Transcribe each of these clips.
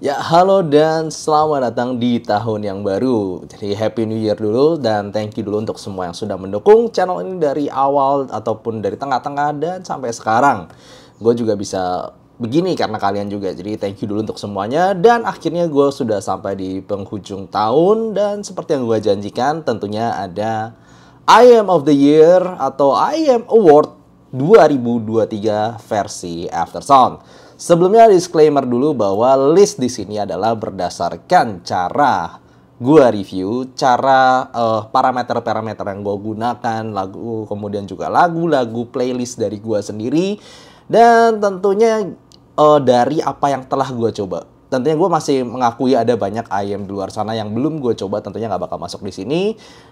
Ya halo dan selamat datang di tahun yang baru Jadi happy new year dulu dan thank you dulu untuk semua yang sudah mendukung channel ini dari awal ataupun dari tengah-tengah dan sampai sekarang Gue juga bisa begini karena kalian juga jadi thank you dulu untuk semuanya dan akhirnya gue sudah sampai di penghujung tahun dan seperti yang gue janjikan tentunya ada I am of the year atau I am award 2023 versi After Sound Sebelumnya disclaimer dulu bahwa list di sini adalah berdasarkan cara gue review, cara parameter eh, parameter-parameter yang gue gunakan, lagu kemudian juga lagu-lagu playlist dari gue sendiri, dan tentunya uh, dari apa yang telah gue coba. Tentunya gue masih mengakui ada banyak IM di luar sana yang belum gue coba, tentunya nggak bakal masuk di sini.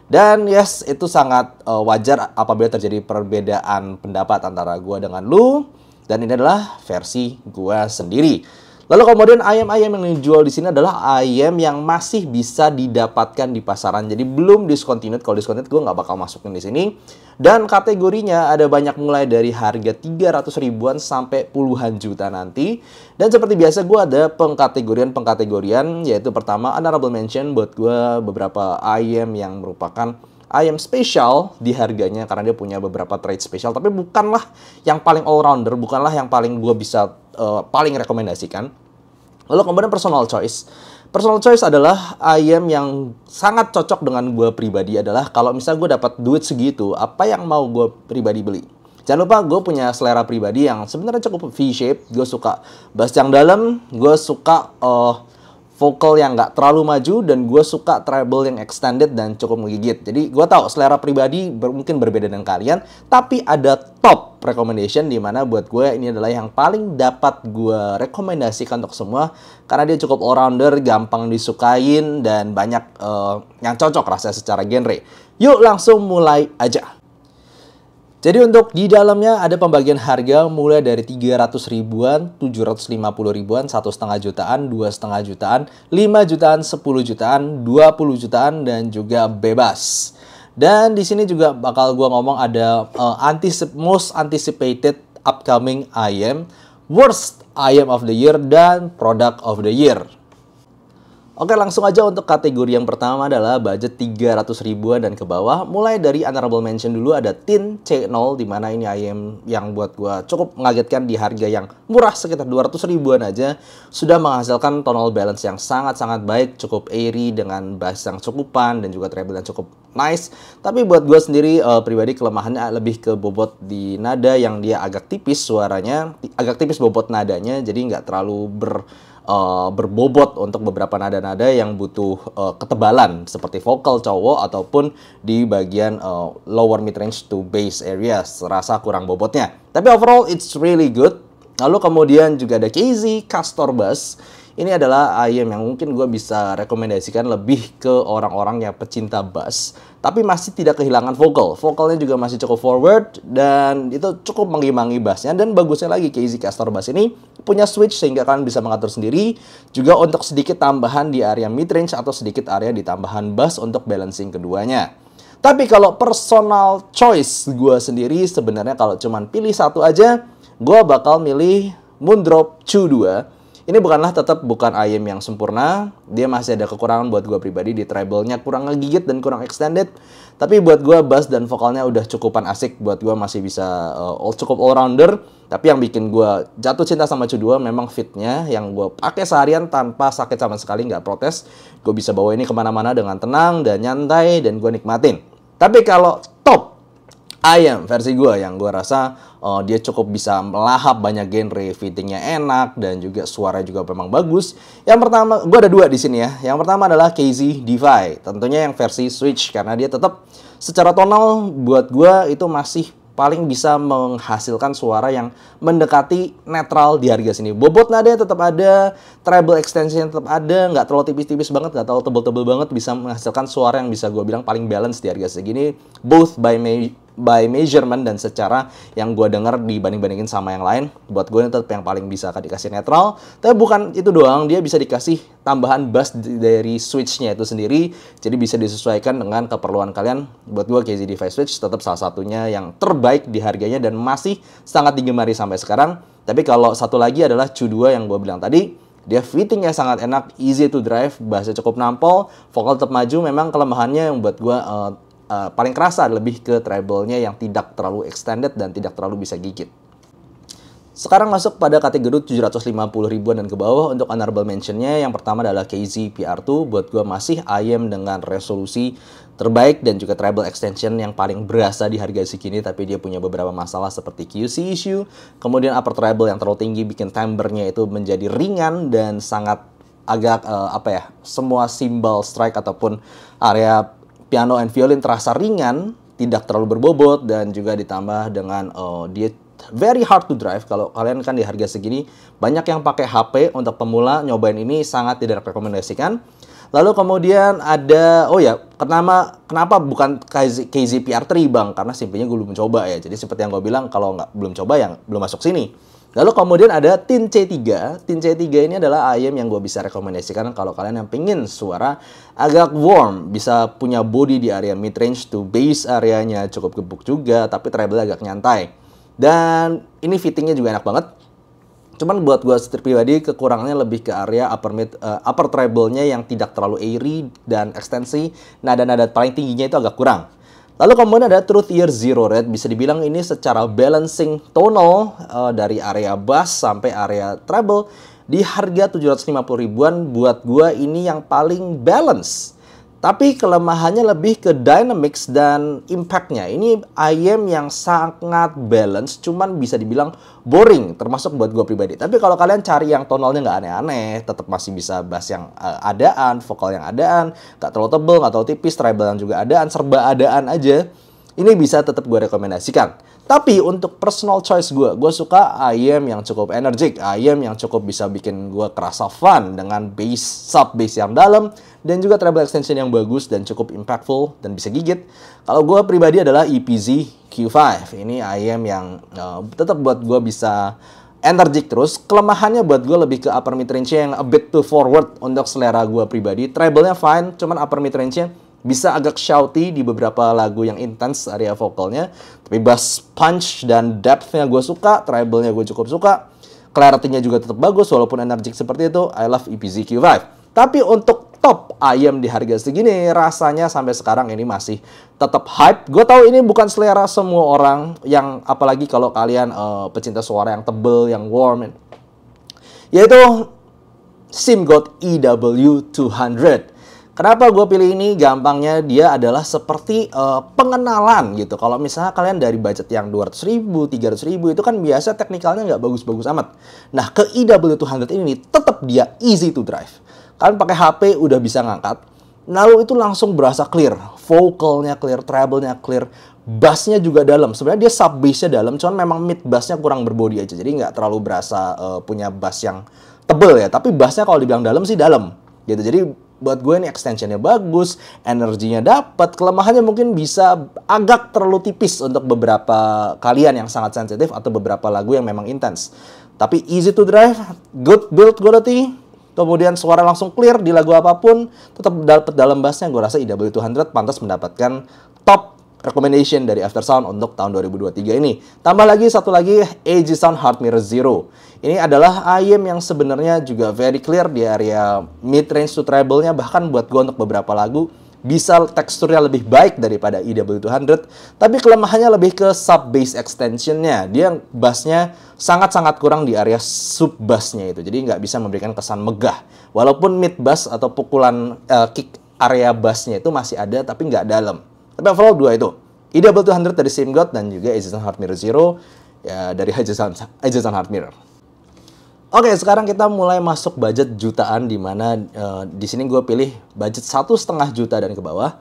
Dan yes, itu sangat uh, wajar apabila terjadi perbedaan pendapat antara gue dengan lu. Dan ini adalah versi gua sendiri. Lalu kemudian ayam-ayam yang dijual di sini adalah ayam yang masih bisa didapatkan di pasaran. Jadi belum discontinued. Kalau discontinued gue nggak bakal masukin di sini. Dan kategorinya ada banyak mulai dari harga 300 ribuan sampai puluhan juta nanti. Dan seperti biasa gue ada pengkategorian-pengkategorian yaitu pertama honorable mention buat gue beberapa ayam yang merupakan ayam spesial di harganya karena dia punya beberapa trade spesial tapi bukanlah yang paling all rounder bukanlah yang paling gue bisa uh, paling rekomendasikan lalu kemudian personal choice personal choice adalah ayam yang sangat cocok dengan gue pribadi adalah kalau misalnya gue dapat duit segitu apa yang mau gue pribadi beli Jangan lupa gue punya selera pribadi yang sebenarnya cukup V-shape. Gue suka bass yang dalam, gue suka uh, vokal yang nggak terlalu maju dan gue suka treble yang extended dan cukup menggigit. Jadi gue tahu selera pribadi ber mungkin berbeda dengan kalian, tapi ada top recommendation di mana buat gue ini adalah yang paling dapat gue rekomendasikan untuk semua karena dia cukup all rounder, gampang disukain dan banyak uh, yang cocok rasanya secara genre. Yuk langsung mulai aja. Jadi untuk di dalamnya ada pembagian harga mulai dari 300 ribuan, 750 ribuan, satu setengah jutaan, dua setengah jutaan, 5 jutaan, 10 jutaan, 20 jutaan dan juga bebas. Dan di sini juga bakal gua ngomong ada uh, anticip most anticipated upcoming IM, worst IM of the year dan product of the year. Oke langsung aja untuk kategori yang pertama adalah budget 300 ribuan dan ke bawah. Mulai dari honorable mention dulu ada Tin C0 dimana ini ayam yang buat gue cukup mengagetkan di harga yang murah sekitar 200 ribuan aja. Sudah menghasilkan tonal balance yang sangat-sangat baik, cukup airy dengan bass yang cukupan dan juga treble yang cukup nice. Tapi buat gue sendiri uh, pribadi kelemahannya lebih ke bobot di nada yang dia agak tipis suaranya, agak tipis bobot nadanya jadi nggak terlalu ber Eh, berbobot untuk beberapa nada-nada yang butuh uh, ketebalan seperti vokal cowok ataupun di bagian uh, lower mid range to bass area serasa kurang bobotnya. Tapi overall it's really good. Lalu kemudian juga ada Casey Castor Bass ini adalah ayam yang mungkin gue bisa rekomendasikan lebih ke orang-orang yang pecinta bass. Tapi masih tidak kehilangan vokal. Vokalnya juga masih cukup forward dan itu cukup mengimbangi bassnya. Dan bagusnya lagi Easy Castor Bass ini punya switch sehingga kalian bisa mengatur sendiri. Juga untuk sedikit tambahan di area mid range atau sedikit area di tambahan bass untuk balancing keduanya. Tapi kalau personal choice gue sendiri sebenarnya kalau cuman pilih satu aja, gue bakal milih Moondrop Chu 2 ini bukanlah tetap bukan ayam yang sempurna. Dia masih ada kekurangan buat gue pribadi di treble-nya kurang ngegigit dan kurang extended. Tapi buat gue bass dan vokalnya udah cukupan asik. Buat gue masih bisa uh, all, cukup all-rounder. Tapi yang bikin gue jatuh cinta sama dua memang fitnya yang gue pakai seharian tanpa sakit sama sekali nggak protes. Gue bisa bawa ini kemana-mana dengan tenang dan nyantai dan gue nikmatin. Tapi kalau top ayam versi gue yang gue rasa uh, dia cukup bisa melahap banyak genre, fittingnya enak dan juga suara juga memang bagus. Yang pertama, gue ada dua di sini ya. Yang pertama adalah KZ Defy, tentunya yang versi Switch karena dia tetap secara tonal buat gue itu masih paling bisa menghasilkan suara yang mendekati netral di harga sini. Bobot nada tetap ada, treble extension tetap ada, nggak terlalu tipis-tipis banget, nggak terlalu tebel-tebel banget, bisa menghasilkan suara yang bisa gue bilang paling balance di harga segini, both by me by measurement dan secara yang gue denger dibanding-bandingin sama yang lain buat gue tetap yang paling bisa dikasih netral tapi bukan itu doang dia bisa dikasih tambahan bass dari switchnya itu sendiri jadi bisa disesuaikan dengan keperluan kalian buat gue KZ Device Switch tetap salah satunya yang terbaik di harganya dan masih sangat digemari sampai sekarang tapi kalau satu lagi adalah Q2 yang gue bilang tadi dia fittingnya sangat enak, easy to drive, bahasa cukup nampol, vokal tetap maju. Memang kelemahannya yang buat gue uh, Eh, paling kerasa lebih ke treble-nya yang tidak terlalu extended dan tidak terlalu bisa gigit. Sekarang masuk pada kategori 750 ribuan dan ke bawah untuk honorable mentionnya yang pertama adalah KZ PR2 buat gue masih ayam dengan resolusi terbaik dan juga treble extension yang paling berasa di harga segini tapi dia punya beberapa masalah seperti QC issue kemudian upper treble yang terlalu tinggi bikin timbernya itu menjadi ringan dan sangat agak uh, apa ya semua simbol strike ataupun area piano and violin terasa ringan, tidak terlalu berbobot dan juga ditambah dengan uh, dia very hard to drive. Kalau kalian kan di harga segini banyak yang pakai HP untuk pemula nyobain ini sangat tidak rekomendasikan. Lalu kemudian ada oh ya, kenapa kenapa bukan KZPR3 Bang? Karena simpelnya gue belum coba ya. Jadi seperti yang gue bilang kalau nggak belum coba yang belum masuk sini. Lalu kemudian ada Tin C3. Tin C3 ini adalah ayam yang gue bisa rekomendasikan kalau kalian yang pingin suara agak warm. Bisa punya body di area mid-range to base areanya. Cukup gebuk juga, tapi treble agak nyantai. Dan ini fittingnya juga enak banget. Cuman buat gue setir pribadi kekurangannya lebih ke area upper mid uh, upper treble-nya yang tidak terlalu airy dan ekstensi nada-nada nah, paling tingginya itu agak kurang. Lalu kemudian ada Truth Year Zero Red. Bisa dibilang ini secara balancing tonal uh, dari area bass sampai area treble di harga 750 ribuan buat gua ini yang paling balance tapi kelemahannya lebih ke dynamics dan impactnya. Ini IM yang sangat balance, cuman bisa dibilang boring, termasuk buat gue pribadi. Tapi kalau kalian cari yang tonalnya nggak aneh-aneh, tetap masih bisa bass yang uh, adaan, vokal yang adaan, nggak terlalu tebel, nggak terlalu tipis, treble yang juga adaan, serba adaan aja ini bisa tetap gue rekomendasikan. Tapi untuk personal choice gue, gue suka ayam yang cukup energik, ayam yang cukup bisa bikin gue kerasa fun dengan bass, sub bass yang dalam, dan juga treble extension yang bagus dan cukup impactful dan bisa gigit. Kalau gue pribadi adalah EPZ Q5. Ini ayam yang uh, eh, tetap buat gue bisa energik terus. Kelemahannya buat gue lebih ke upper mid range yang a bit too forward untuk selera gue pribadi. Treble-nya fine, cuman upper mid range-nya bisa agak shouty di beberapa lagu yang intens area vokalnya tapi bass punch dan depthnya gue suka treble-nya gue cukup suka clarity-nya juga tetap bagus walaupun energik seperti itu I love EPZQ5 tapi untuk top ayam di harga segini rasanya sampai sekarang ini masih tetap hype gue tahu ini bukan selera semua orang yang apalagi kalau kalian uh, pecinta suara yang tebel yang warm yaitu SimGod EW200 Kenapa gue pilih ini? Gampangnya dia adalah seperti uh, pengenalan gitu. Kalau misalnya kalian dari budget yang 200 ribu, 300 ribu itu kan biasa teknikalnya nggak bagus-bagus amat. Nah ke IW200 e ini tetap dia easy to drive. Kalian pakai HP udah bisa ngangkat. Lalu itu langsung berasa clear. Vocalnya clear, treble-nya clear, bassnya juga dalam. Sebenarnya dia sub bassnya dalam, cuman memang mid bassnya kurang berbody aja. Jadi nggak terlalu berasa uh, punya bass yang tebel ya. Tapi bassnya kalau dibilang dalam sih dalam gitu. Jadi buat gue ini extensionnya bagus, energinya dapat, kelemahannya mungkin bisa agak terlalu tipis untuk beberapa kalian yang sangat sensitif atau beberapa lagu yang memang intens. Tapi easy to drive, good build quality, kemudian suara langsung clear di lagu apapun, tetap dapat dalam bassnya gue rasa IW200 e pantas mendapatkan top recommendation dari After Sound untuk tahun 2023 ini. Tambah lagi satu lagi AG Sound Hard Mirror Zero. Ini adalah IM yang sebenarnya juga very clear di area mid range to treble-nya bahkan buat gue untuk beberapa lagu bisa teksturnya lebih baik daripada EW200, tapi kelemahannya lebih ke sub bass extensionnya. Dia bassnya sangat-sangat kurang di area sub bassnya itu, jadi nggak bisa memberikan kesan megah. Walaupun mid bass atau pukulan uh, kick area bassnya itu masih ada, tapi nggak dalam. Tapi overall dua itu. E double 200 dari Sim God dan juga Edison Hard Mirror Zero ya, dari Edison, Hard Mirror. Oke, sekarang kita mulai masuk budget jutaan di mana uh, di sini gue pilih budget satu setengah juta dan ke bawah.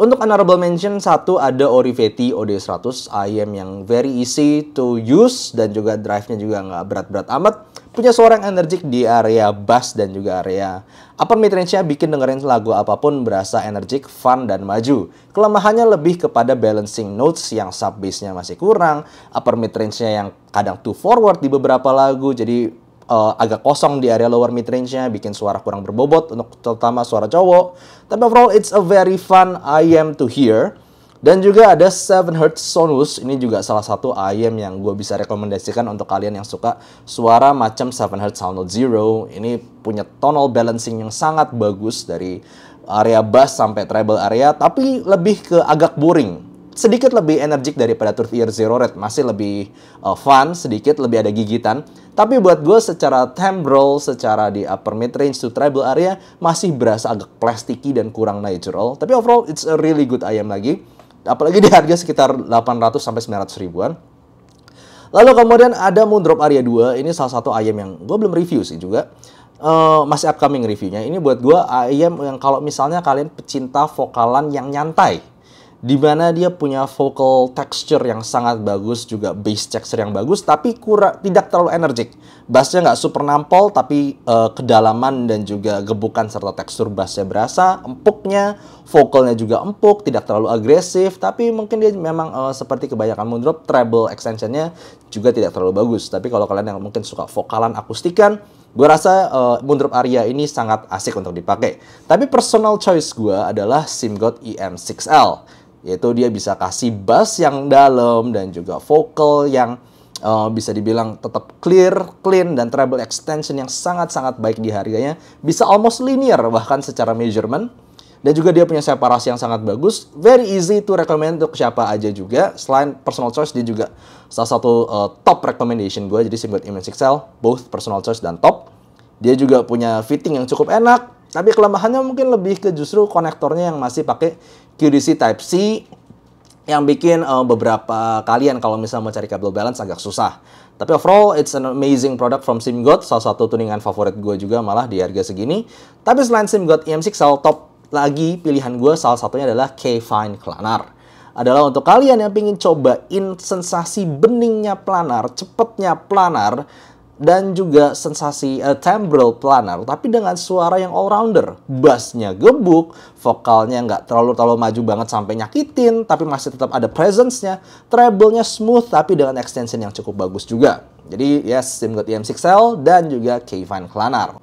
Untuk honorable mention, satu ada Orifeti OD100 IM yang very easy to use dan juga drive-nya juga nggak berat-berat amat. Punya suara yang energik di area bass dan juga area Upper midrange-nya bikin dengerin lagu apapun berasa energik, fun, dan maju. Kelemahannya lebih kepada balancing notes yang sub bass-nya masih kurang, upper midrange-nya yang kadang too forward di beberapa lagu, jadi uh, agak kosong di area lower mid range-nya, bikin suara kurang berbobot untuk terutama suara cowok. Tapi overall it's a very fun I am to hear. Dan juga ada Seven Hertz Sonus, ini juga salah satu IM yang gue bisa rekomendasikan untuk kalian yang suka suara macam Seven Hertz Sound Zero. Ini punya tonal balancing yang sangat bagus dari area bass sampai treble area, tapi lebih ke agak boring. Sedikit lebih energik daripada Turf Ear Zero Red, masih lebih uh, fun, sedikit lebih ada gigitan. Tapi buat gue secara timbrel, secara di upper mid range to treble area, masih berasa agak plastiki dan kurang natural. Tapi overall, it's a really good IM lagi apalagi di harga sekitar 800 sampai 900 ribuan. Lalu kemudian ada Moondrop Area 2, ini salah satu ayam yang gue belum review sih juga. Uh, masih upcoming reviewnya. Ini buat gue ayam yang kalau misalnya kalian pecinta vokalan yang nyantai di mana dia punya vocal texture yang sangat bagus juga bass texture yang bagus tapi kurang tidak terlalu energik bassnya nggak super nampol tapi uh, kedalaman dan juga gebukan serta tekstur bassnya berasa empuknya vocalnya juga empuk tidak terlalu agresif tapi mungkin dia memang uh, seperti kebanyakan Moondrop treble extensionnya juga tidak terlalu bagus tapi kalau kalian yang mungkin suka vokalan akustikan gue rasa uh, eh, Moondrop Aria ini sangat asik untuk dipakai tapi personal choice gue adalah Simgod EM6L yaitu dia bisa kasih bass yang dalam dan juga vokal yang uh, bisa dibilang tetap clear, clean, dan treble extension yang sangat-sangat baik di harganya. Bisa almost linear bahkan secara measurement. Dan juga dia punya separasi yang sangat bagus. Very easy to recommend untuk siapa aja juga. Selain personal choice, dia juga salah satu uh, top recommendation gue. Jadi single image Excel both personal choice dan top. Dia juga punya fitting yang cukup enak. Tapi kelemahannya mungkin lebih ke justru konektornya yang masih pakai QDC Type-C yang bikin uh, beberapa kalian kalau misalnya mau cari kabel balance agak susah. Tapi overall, it's an amazing product from SimGod, salah satu tuningan favorit gue juga malah di harga segini. Tapi selain SimGod em 6 sel top lagi pilihan gue salah satunya adalah K-Fine Planar. Adalah untuk kalian yang ingin cobain sensasi beningnya planar, cepetnya planar, dan juga sensasi uh, timbral planar, tapi dengan suara yang all-rounder. Bassnya gebuk, vokalnya nggak terlalu-terlalu maju banget sampai nyakitin, tapi masih tetap ada presence-nya. Treble-nya smooth, tapi dengan extension yang cukup bagus juga. Jadi, yes, Simgot EM6L dan juga K-Fine Planar.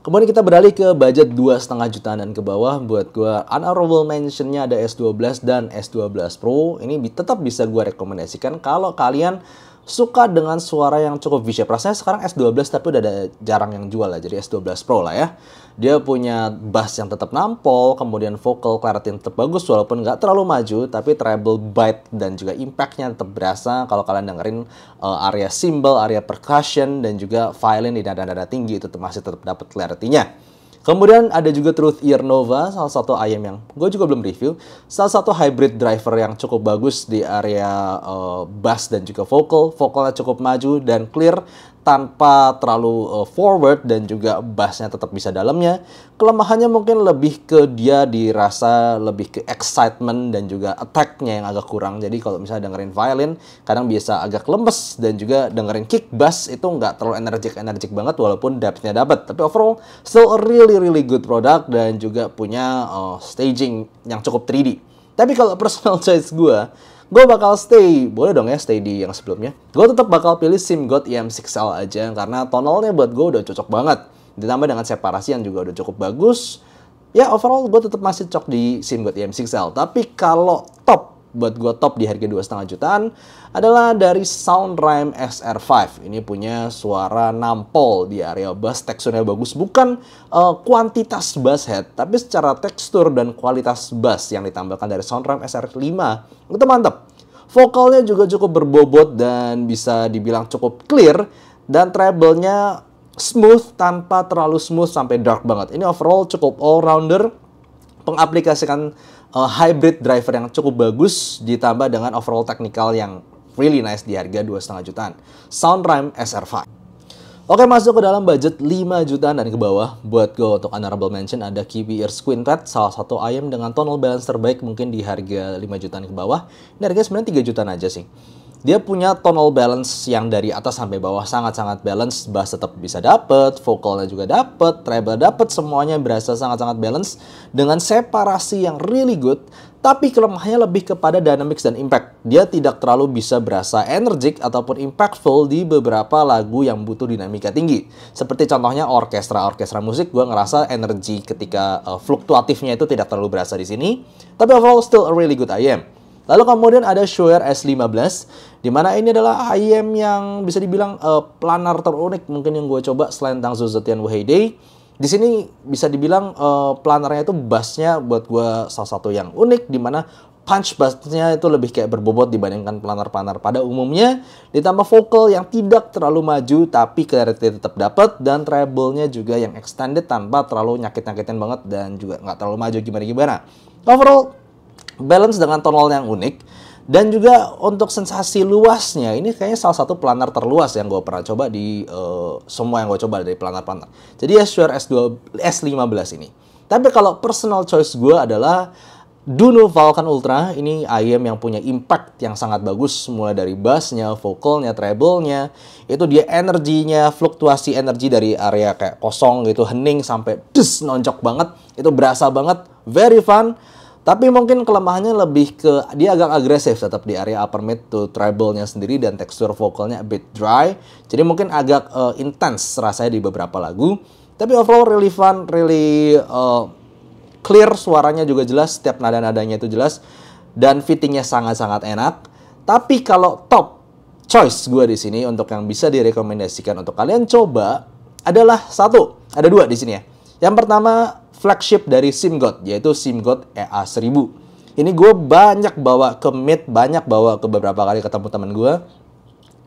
Kemudian kita beralih ke budget dua setengah jutaan dan ke bawah. Buat gue, honorable mentionnya ada S12 dan S12 Pro. Ini tetap bisa gue rekomendasikan kalau kalian suka dengan suara yang cukup bisa Rasanya sekarang S12 tapi udah ada jarang yang jual lah, ya, jadi S12 Pro lah ya. Dia punya bass yang tetap nampol, kemudian vocal clarity yang tetap bagus walaupun nggak terlalu maju, tapi treble bite dan juga impactnya tetap berasa kalau kalian dengerin uh, area cymbal, area percussion, dan juga violin di nada-nada tinggi itu masih tetap dapat clarity-nya. Kemudian ada juga Truth Ear Nova, salah satu ayam yang gue juga belum review. Salah satu hybrid driver yang cukup bagus di area uh, bass dan juga vocal. Vocalnya cukup maju dan clear, tanpa terlalu eh, forward dan juga bassnya tetap bisa dalamnya. Kelemahannya mungkin lebih ke dia dirasa lebih ke excitement dan juga attacknya yang agak kurang. Jadi kalau misalnya dengerin violin, kadang biasa agak lemes dan juga dengerin kick bass itu nggak terlalu energik-energik banget walaupun depth-nya dapat. Tapi overall still a really really good product dan juga punya uh, staging yang cukup 3D. Tapi kalau personal choice gue, gue bakal stay, boleh dong ya stay di yang sebelumnya. Gue tetap bakal pilih SIM God EM6L aja karena tonalnya buat gue udah cocok banget. Ditambah dengan separasi yang juga udah cukup bagus. Ya overall gue tetap masih cocok di SIM God EM6L. Tapi kalau top buat gue top di harga dua setengah jutaan adalah dari Soundrime XR5. Ini punya suara nampol di area bass, teksturnya bagus. Bukan uh, kuantitas bass head, tapi secara tekstur dan kualitas bass yang ditambahkan dari Soundrime XR5 itu mantap. Vokalnya juga cukup berbobot dan bisa dibilang cukup clear dan treble-nya smooth tanpa terlalu smooth sampai dark banget. Ini overall cukup all rounder pengaplikasikan uh, hybrid driver yang cukup bagus ditambah dengan overall technical yang really nice di harga 2,5 jutaan. Soundrime SR5. Oke masuk ke dalam budget 5 jutaan dan ke bawah Buat go untuk honorable mention ada Kiwi Ears Quintet Salah satu ayam dengan tonal balance terbaik mungkin di harga 5 jutaan ke bawah Ini harganya sebenarnya 3 jutaan aja sih dia punya tonal balance yang dari atas sampai bawah sangat-sangat balance, bass tetap bisa dapet, vokalnya juga dapet, treble dapet, semuanya berasa sangat-sangat balance dengan separasi yang really good. Tapi kelemahannya lebih kepada dynamics dan impact. Dia tidak terlalu bisa berasa energik ataupun impactful di beberapa lagu yang butuh dinamika tinggi. Seperti contohnya orkestra-orkestra musik, gue ngerasa energi ketika uh, fluktuatifnya itu tidak terlalu berasa di sini. Tapi overall still a really good IM. Lalu kemudian ada Shure S15, di mana ini adalah IM yang bisa dibilang uh, planar terunik mungkin yang gue coba selain Tangzu Zetian Wahidei. Di sini bisa dibilang uh, planarnya itu bassnya buat gue salah satu yang unik, di mana punch bassnya itu lebih kayak berbobot dibandingkan planar-planar pada umumnya. Ditambah vokal yang tidak terlalu maju tapi clarity tetap dapat dan treble-nya juga yang extended tanpa terlalu nyakit-nyakitin banget dan juga nggak terlalu maju gimana-gimana. Overall, balance dengan tonal yang unik dan juga untuk sensasi luasnya ini kayaknya salah satu planar terluas yang gue pernah coba di uh, semua yang gue coba dari planar-planar. Jadi Azure S2 S15 ini. Tapi kalau personal choice gue adalah Duno Falcon Ultra ini ayam yang punya impact yang sangat bagus mulai dari bassnya, vocalnya, treble-nya, itu dia energinya, fluktuasi energi dari area kayak kosong gitu, hening sampai des nonjok banget, itu berasa banget, very fun tapi mungkin kelemahannya lebih ke dia agak agresif tetap di area upper mid to treble-nya sendiri dan tekstur vokalnya a bit dry. Jadi mungkin agak uh, eh, intens rasanya di beberapa lagu. Tapi overall really fun, really uh, clear suaranya juga jelas, setiap nada-nadanya itu jelas dan fittingnya sangat-sangat enak. Tapi kalau top choice gue di sini untuk yang bisa direkomendasikan untuk kalian coba adalah satu, ada dua di sini ya. Yang pertama flagship dari SimGod, yaitu SimGod EA1000. Ini gue banyak bawa ke meet, banyak bawa ke beberapa kali ketemu temen gue.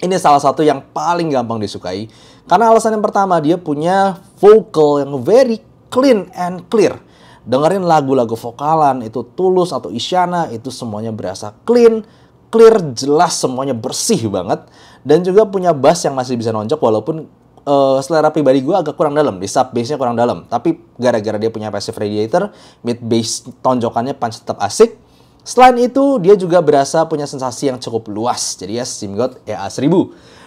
Ini salah satu yang paling gampang disukai. Karena alasan yang pertama, dia punya vocal yang very clean and clear. Dengerin lagu-lagu vokalan, itu Tulus atau Isyana, itu semuanya berasa clean, clear, jelas, semuanya bersih banget. Dan juga punya bass yang masih bisa nonjok walaupun uh, selera pribadi gue agak kurang dalam, di sub bass-nya kurang dalam. Tapi gara-gara dia punya passive radiator, mid base tonjokannya punch tetap asik. Selain itu, dia juga berasa punya sensasi yang cukup luas. Jadi ya SimGod EA1000.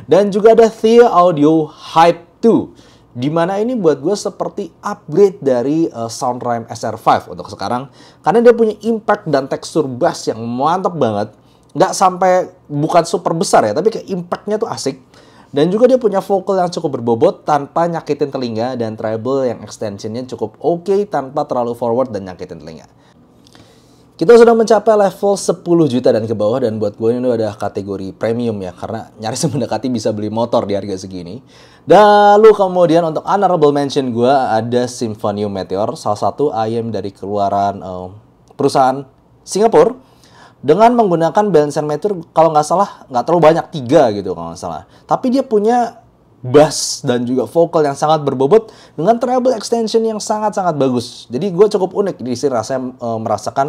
Dan juga ada Thea Audio Hype 2. Dimana ini buat gue seperti upgrade dari uh, Soundrime SR5 untuk sekarang. Karena dia punya impact dan tekstur bass yang mantap banget. Nggak sampai bukan super besar ya, tapi kayak impactnya tuh asik dan juga dia punya vokal yang cukup berbobot tanpa nyakitin telinga dan treble yang extensionnya cukup oke okay tanpa terlalu forward dan nyakitin telinga. Kita sudah mencapai level 10 juta dan ke bawah dan buat gue ini udah kategori premium ya karena nyaris mendekati bisa beli motor di harga segini. Lalu kemudian untuk honorable mention gue ada Symphonium Meteor, salah satu IM dari keluaran uh, perusahaan Singapura dengan menggunakan balancer meter kalau nggak salah nggak terlalu banyak tiga gitu kalau nggak salah tapi dia punya bass dan juga vokal yang sangat berbobot dengan treble extension yang sangat sangat bagus jadi gue cukup unik di sini rasanya e, eh, merasakan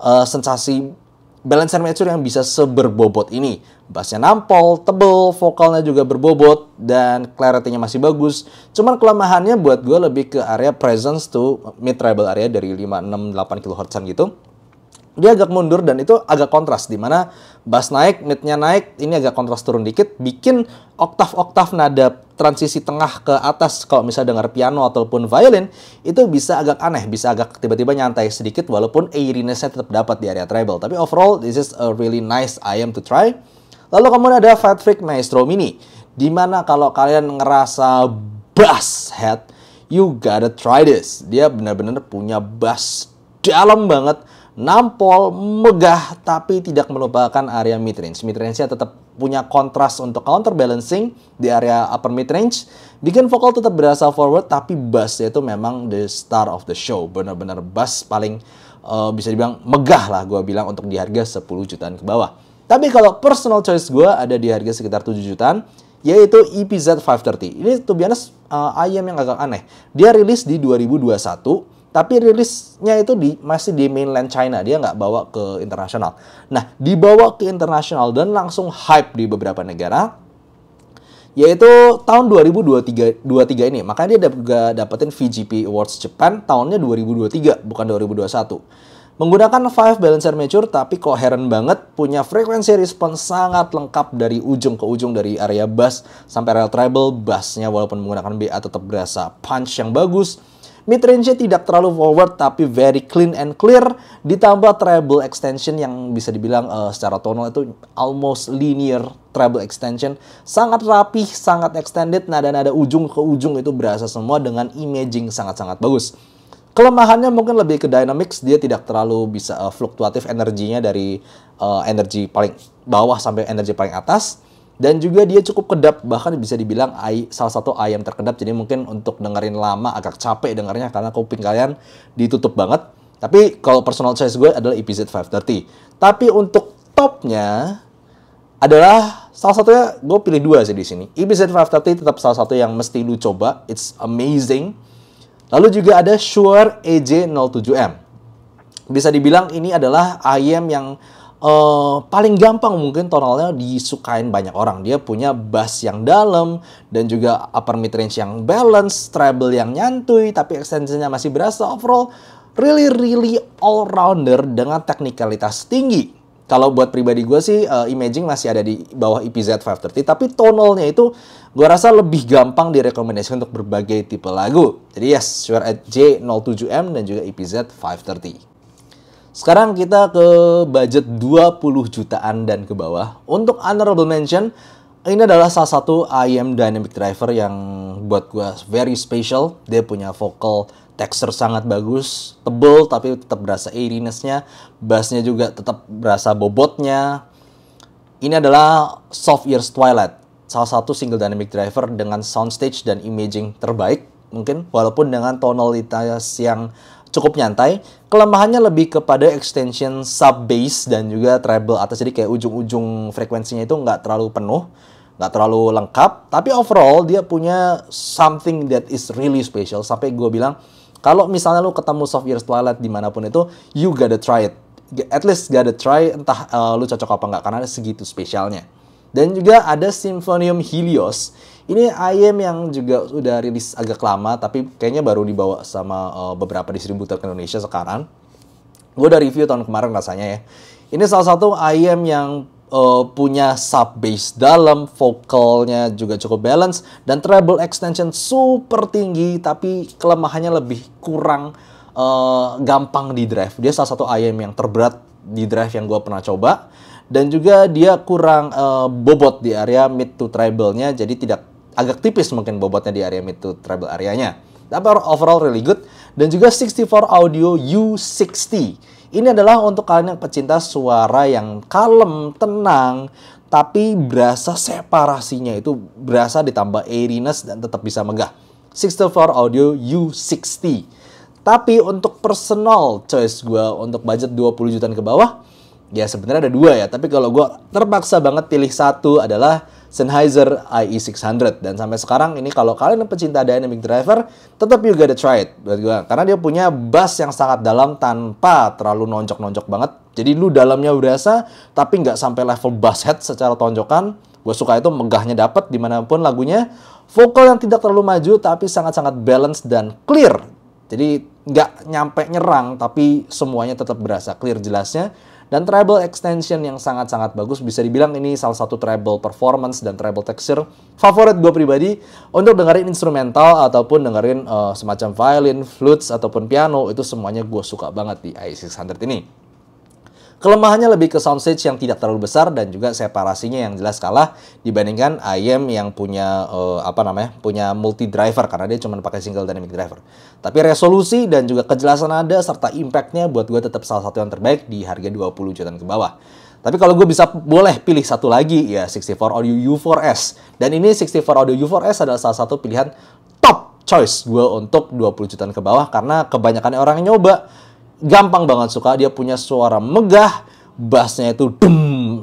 e, sensasi balancer meter yang bisa seberbobot ini bassnya nampol tebel vokalnya juga berbobot dan clarity-nya masih bagus cuman kelemahannya buat gue lebih ke area presence to mid treble area dari 568 kilohertzan gitu dia agak mundur dan itu agak kontras di mana bass naik, midnya naik, ini agak kontras turun dikit, bikin oktav-oktav nada transisi tengah ke atas kalau misalnya dengar piano ataupun violin itu bisa agak aneh, bisa agak tiba-tiba nyantai sedikit walaupun airiness-nya tetap dapat di area treble. Tapi overall this is a really nice IM to try. Lalu kemudian ada Fat Freak Maestro Mini, di mana kalau kalian ngerasa bass head, you gotta try this. Dia benar-benar punya bass dalam banget nampol, megah, tapi tidak melupakan area mid midrange. Midrange-nya tetap punya kontras untuk counterbalancing di area upper mid-range. Bikin vokal tetap berasal forward, tapi bass-nya itu memang the star of the show. Benar-benar bass paling uh, bisa dibilang megah lah gue bilang untuk di harga 10 jutaan ke bawah. Tapi kalau personal choice gue ada di harga sekitar 7 jutaan, yaitu EPZ 530. Ini tuh eh, biasanya ayam uh, yang agak aneh. Dia rilis di 2021, tapi rilisnya itu di, masih di mainland China, dia nggak bawa ke internasional. Nah, dibawa ke internasional dan langsung hype di beberapa negara, yaitu tahun 2023 23 ini. Makanya dia juga dapetin VGP Awards Japan tahunnya 2023, bukan 2021. Menggunakan five balancer mature tapi koheren banget, punya frekuensi response sangat lengkap dari ujung ke ujung dari area bass sampai real treble, bassnya walaupun menggunakan BA tetap berasa punch yang bagus, Mid range-nya tidak terlalu forward tapi very clean and clear ditambah treble extension yang bisa dibilang uh, secara tonal itu almost linear treble extension sangat rapih, sangat extended, nada-nada ujung ke ujung itu berasa semua dengan imaging sangat-sangat bagus. Kelemahannya mungkin lebih ke dynamics, dia tidak terlalu bisa uh, fluktuatif energinya dari uh, energi paling bawah sampai energi paling atas dan juga dia cukup kedap bahkan bisa dibilang ay salah satu ayam terkedap jadi mungkin untuk dengerin lama agak capek dengarnya karena kuping kalian ditutup banget tapi kalau personal choice gue adalah EPZ 530 tapi untuk topnya adalah salah satunya gue pilih dua sih di sini EPZ 530 tetap salah satu yang mesti lu coba it's amazing lalu juga ada Shure EJ07M bisa dibilang ini adalah ayam yang uh, paling gampang mungkin tonalnya disukain banyak orang. Dia punya bass yang dalam dan juga upper mid range yang balance, treble yang nyantui tapi extensionnya masih berasa overall really really all rounder dengan teknikalitas tinggi. Kalau buat pribadi gue sih, uh, imaging masih ada di bawah EPZ530, tapi tonalnya itu gue rasa lebih gampang direkomendasikan untuk berbagai tipe lagu. Jadi yes, sure at J07M dan juga EPZ530. Sekarang kita ke budget 20 jutaan dan ke bawah. Untuk honorable mention, ini adalah salah satu IM Dynamic Driver yang buat gue very special. Dia punya vocal texture sangat bagus, tebel tapi tetap berasa airinessnya, bassnya juga tetap berasa bobotnya. Ini adalah Soft Ears Twilight, salah satu single dynamic driver dengan soundstage dan imaging terbaik mungkin walaupun dengan tonalitas yang cukup nyantai. Kelemahannya lebih kepada extension sub bass dan juga treble atas jadi kayak ujung-ujung frekuensinya itu nggak terlalu penuh, nggak terlalu lengkap. Tapi overall dia punya something that is really special sampai gue bilang kalau misalnya lu ketemu Soft Years Twilight dimanapun itu, you gotta try it. At least gotta try entah uh, lu cocok apa nggak karena segitu spesialnya. Dan juga ada Symphonium Helios ini ayam yang juga sudah rilis agak lama, tapi kayaknya baru dibawa sama uh, beberapa distributor ke Indonesia sekarang. Gue udah review tahun kemarin rasanya ya. Ini salah satu ayam yang uh, punya sub bass dalam, vokalnya juga cukup balance, dan treble extension super tinggi, tapi kelemahannya lebih kurang uh, gampang di drive. Dia salah satu ayam yang terberat di drive yang gue pernah coba dan juga dia kurang uh, bobot di area mid to treble-nya jadi tidak agak tipis mungkin bobotnya di area mid to treble areanya. Tapi overall really good. Dan juga 64 Audio U60. Ini adalah untuk kalian yang pecinta suara yang kalem, tenang, tapi berasa separasinya itu berasa ditambah airiness dan tetap bisa megah. 64 Audio U60. Tapi untuk personal choice gue untuk budget 20 jutaan ke bawah, ya sebenarnya ada dua ya. Tapi kalau gue terpaksa banget pilih satu adalah Sennheiser IE600 dan sampai sekarang ini kalau kalian pecinta dynamic driver tetap you gotta try it buat gue karena dia punya bass yang sangat dalam tanpa terlalu nonjok-nonjok banget jadi lu dalamnya berasa tapi nggak sampai level bass head secara tonjokan gue suka itu megahnya dapat dimanapun lagunya vokal yang tidak terlalu maju tapi sangat-sangat balance dan clear jadi nggak nyampe nyerang tapi semuanya tetap berasa clear jelasnya dan treble extension yang sangat-sangat bagus. Bisa dibilang ini salah satu treble performance dan treble texture favorit gue pribadi. Untuk dengerin instrumental ataupun dengerin uh, semacam violin, flutes, ataupun piano, itu semuanya gue suka banget di i600 ini. Kelemahannya lebih ke soundstage yang tidak terlalu besar dan juga separasinya yang jelas kalah dibandingkan IM yang punya uh, apa namanya? punya multi driver karena dia cuma pakai single dynamic driver. Tapi resolusi dan juga kejelasan ada serta impactnya buat gue tetap salah satu yang terbaik di harga 20 jutaan ke bawah. Tapi kalau gue bisa boleh pilih satu lagi ya 64 Audio U4S. Dan ini 64 Audio U4S adalah salah satu pilihan top choice gue untuk 20 jutaan ke bawah karena kebanyakan orang yang nyoba gampang banget suka. Dia punya suara megah, bassnya itu dum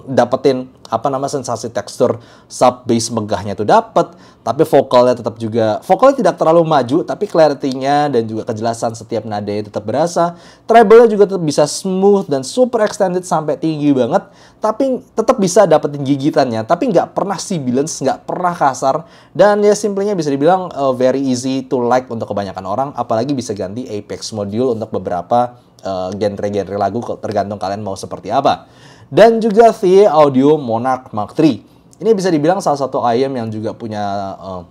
dapetin apa nama sensasi tekstur sub bass megahnya itu dapet tapi vokalnya tetap juga vokalnya tidak terlalu maju tapi clarity-nya dan juga kejelasan setiap nada tetap berasa treble-nya juga tetap bisa smooth dan super extended sampai tinggi banget tapi tetap bisa dapetin gigitannya tapi nggak pernah sibilance nggak pernah kasar dan ya simplenya bisa dibilang uh, very easy to like untuk kebanyakan orang apalagi bisa ganti Apex module untuk beberapa Eh, genre-genre lagu tergantung kalian mau seperti apa. Dan juga si Audio Monarch Mark III. Ini bisa dibilang salah satu IM yang juga punya uh,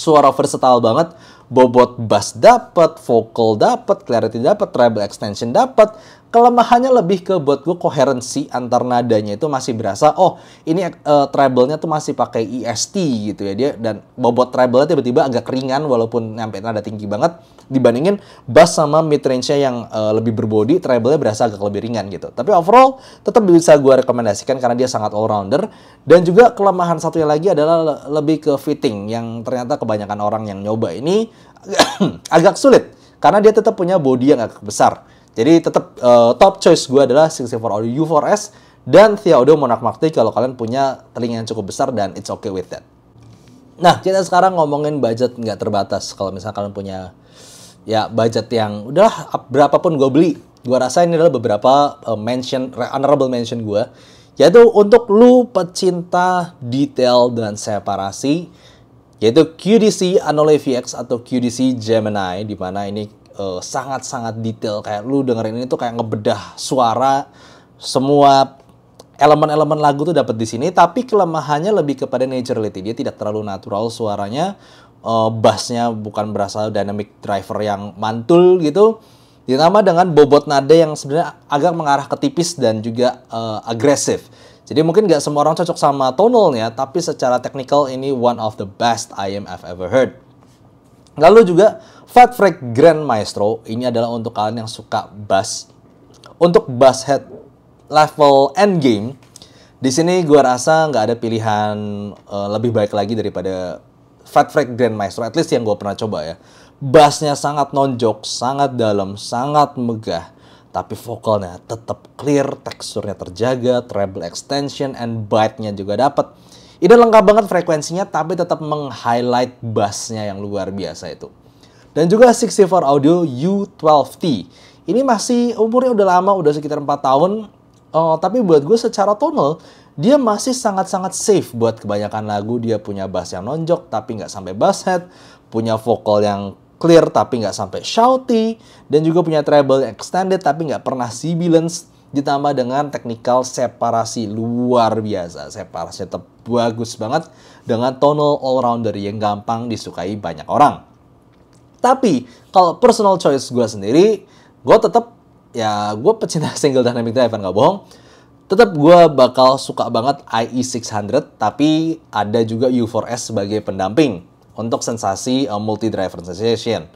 suara versatile banget. Bobot bass dapat, vocal dapat, clarity dapat, treble extension dapat. Kelemahannya lebih ke buat gue koherensi antar nadanya itu masih berasa. Oh, ini uh, treble-nya tuh masih pakai EST gitu ya dia dan bobot treble-nya tiba-tiba agak keringan walaupun nyampe nada tinggi banget dibandingin bass sama mid range-nya yang uh, lebih berbody, treble-nya berasa agak lebih ringan gitu. Tapi overall tetap bisa gue rekomendasikan karena dia sangat all rounder dan juga kelemahan satunya lagi adalah lebih ke fitting yang ternyata kebanyakan orang yang nyoba ini agak sulit karena dia tetap punya body yang agak besar. Jadi tetap uh, eh, top choice gue adalah 64 Audio U4S dan Theodo Monarch Mark kalau kalian punya telinga yang cukup besar dan it's okay with that. Nah, kita sekarang ngomongin budget nggak terbatas. Kalau misalnya kalian punya ya budget yang udah berapapun gue beli gue rasa ini adalah beberapa uh, mention honorable mention gue yaitu untuk lu pecinta detail dan separasi yaitu QDC Anole VX atau QDC Gemini di mana ini eh, sangat-sangat uh, detail kayak lu dengerin ini tuh kayak ngebedah suara semua elemen-elemen lagu tuh dapat di sini tapi kelemahannya lebih kepada naturality dia tidak terlalu natural suaranya uh, bassnya bukan berasal dynamic driver yang mantul gitu ditambah dengan bobot nada yang sebenarnya agak mengarah ke tipis dan juga uh, agresif jadi mungkin nggak semua orang cocok sama tonalnya tapi secara teknikal ini one of the best IM I've ever heard lalu juga Fat Freak Grand Maestro ini adalah untuk kalian yang suka bass untuk bass head level end game. di sini gue rasa nggak ada pilihan uh, lebih baik lagi daripada Fat Freak Grand Maestro, at least yang gue pernah coba ya. Bassnya sangat nonjok, sangat dalam, sangat megah. Tapi vokalnya tetap clear, teksturnya terjaga, treble extension, and bite-nya juga dapat. Ini lengkap banget frekuensinya, tapi tetap meng-highlight bassnya yang luar biasa itu. Dan juga 64 Audio U12T. Ini masih umurnya udah lama, udah sekitar 4 tahun. Oh, tapi buat gue secara tonal, dia masih sangat-sangat safe buat kebanyakan lagu. Dia punya bass yang nonjok tapi nggak sampai bass head, punya vokal yang clear tapi nggak sampai shouty, dan juga punya treble yang extended tapi nggak pernah sibilance, ditambah dengan teknikal separasi luar biasa. separasi tetap bagus banget dengan tonal all-rounder yang gampang disukai banyak orang. Tapi kalau personal choice gue sendiri, gue tetap ya gue pecinta single dynamic drive nggak bohong Tetap gue bakal suka banget IE600, tapi ada juga U4S sebagai pendamping untuk sensasi eh, multi-driver sensation.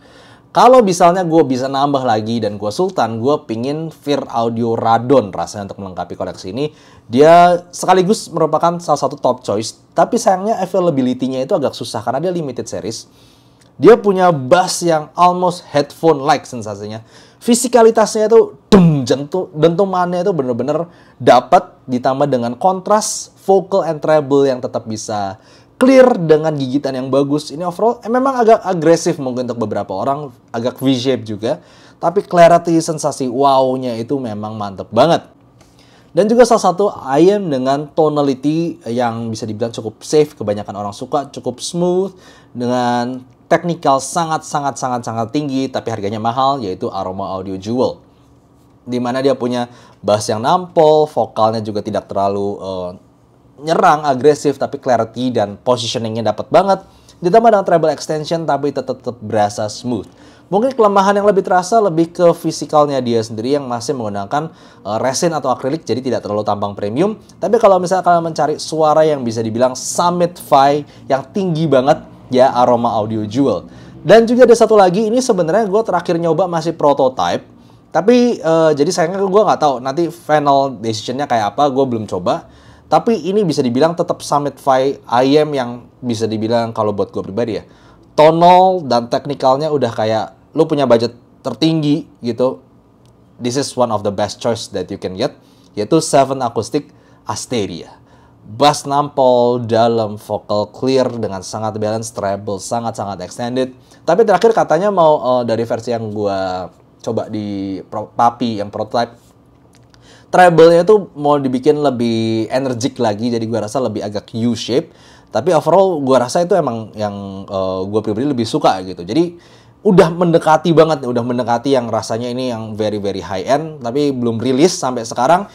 Kalau misalnya gue bisa nambah lagi dan gue sultan, gue pingin Fear Audio Radon rasanya untuk melengkapi koleksi ini. Dia sekaligus merupakan salah satu top choice, tapi sayangnya availability-nya itu agak susah karena dia limited series. Dia punya bass yang almost headphone-like sensasinya fisikalitasnya itu dem jentuh dentumannya itu bener-bener dapat ditambah dengan kontras vocal and treble yang tetap bisa clear dengan gigitan yang bagus ini overall eh, memang agak agresif mungkin untuk beberapa orang agak V shape juga tapi clarity sensasi wow-nya itu memang mantep banget dan juga salah satu ayam dengan tonality yang bisa dibilang cukup safe kebanyakan orang suka cukup smooth dengan teknikal sangat-sangat-sangat-sangat tinggi tapi harganya mahal yaitu Aroma Audio Jewel. Di mana dia punya bass yang nampol, vokalnya juga tidak terlalu uh, nyerang, agresif tapi clarity dan positioningnya dapat banget. Ditambah dengan treble extension tapi tetap, tetap berasa smooth. Mungkin kelemahan yang lebih terasa lebih ke fisikalnya dia sendiri yang masih menggunakan uh, resin atau akrilik jadi tidak terlalu tampang premium. Tapi kalau misalnya kalian mencari suara yang bisa dibilang summit fi yang tinggi banget ya aroma audio jewel. Dan juga ada satu lagi ini sebenarnya gue terakhir nyoba masih prototype. Tapi uh, jadi sayangnya gue nggak tahu nanti final decisionnya kayak apa gue belum coba. Tapi ini bisa dibilang tetap Summit 5 IM yang bisa dibilang kalau buat gue pribadi ya. Tonal dan teknikalnya udah kayak lu punya budget tertinggi gitu. This is one of the best choice that you can get yaitu Seven Acoustic Asteria bass nampol, dalam, vocal clear dengan sangat balance, treble sangat-sangat extended. Tapi terakhir katanya mau uh, dari versi yang gue coba di pro, Papi yang prototype, treble-nya tuh mau dibikin lebih energik lagi, jadi gue rasa lebih agak U shape. Tapi overall gue rasa itu emang yang uh, eh, gue pribadi lebih suka gitu. Jadi udah mendekati banget, udah mendekati yang rasanya ini yang very very high end, tapi belum rilis sampai sekarang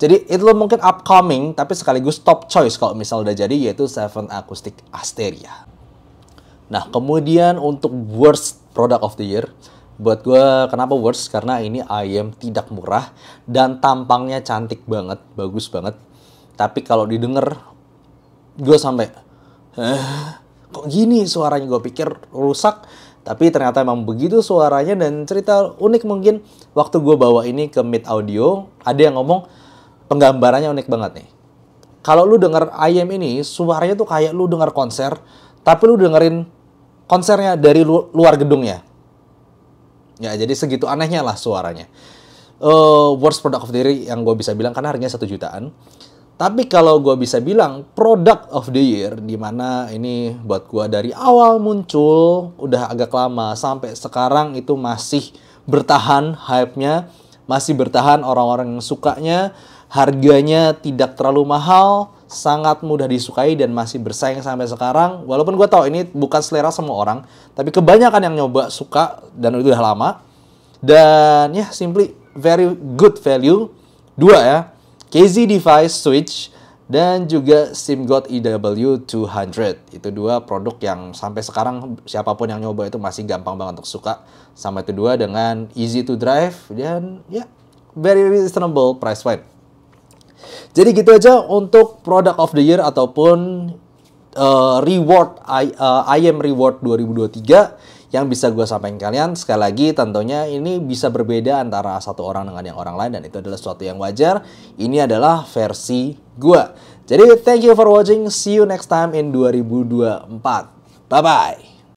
jadi itu mungkin upcoming tapi sekaligus top choice kalau misal udah jadi yaitu Seven Acoustic Asteria. Nah kemudian untuk worst product of the year buat gue kenapa worst karena ini ayam tidak murah dan tampangnya cantik banget bagus banget tapi kalau didengar gue sampai eh, kok gini suaranya gue pikir rusak tapi ternyata emang begitu suaranya dan cerita unik mungkin waktu gue bawa ini ke mid audio ada yang ngomong penggambarannya unik banget nih. Kalau lu denger IM ini, suaranya tuh kayak lu denger konser, tapi lu dengerin konsernya dari luar gedungnya. Ya, jadi segitu anehnya lah suaranya. Uh, worst product of the year yang gue bisa bilang karena harganya satu jutaan. Tapi kalau gue bisa bilang product of the year, dimana ini buat gue dari awal muncul, udah agak lama, sampai sekarang itu masih bertahan hype-nya, masih bertahan orang-orang yang sukanya, Harganya tidak terlalu mahal, sangat mudah disukai dan masih bersaing sampai sekarang. Walaupun gue tahu ini bukan selera semua orang, tapi kebanyakan yang nyoba suka dan itu udah lama. Dan ya simply very good value. Dua ya, KZ Device Switch dan juga SimGod EW200. Itu dua produk yang sampai sekarang siapapun yang nyoba itu masih gampang banget untuk suka. Sama itu dua dengan easy to drive dan ya very reasonable price point. Jadi gitu aja untuk product of the year ataupun uh, reward I, uh, eh, IM reward 2023 yang bisa gue sampaikan kalian sekali lagi tentunya ini bisa berbeda antara satu orang dengan yang orang lain dan itu adalah sesuatu yang wajar ini adalah versi gue jadi thank you for watching see you next time in 2024 bye bye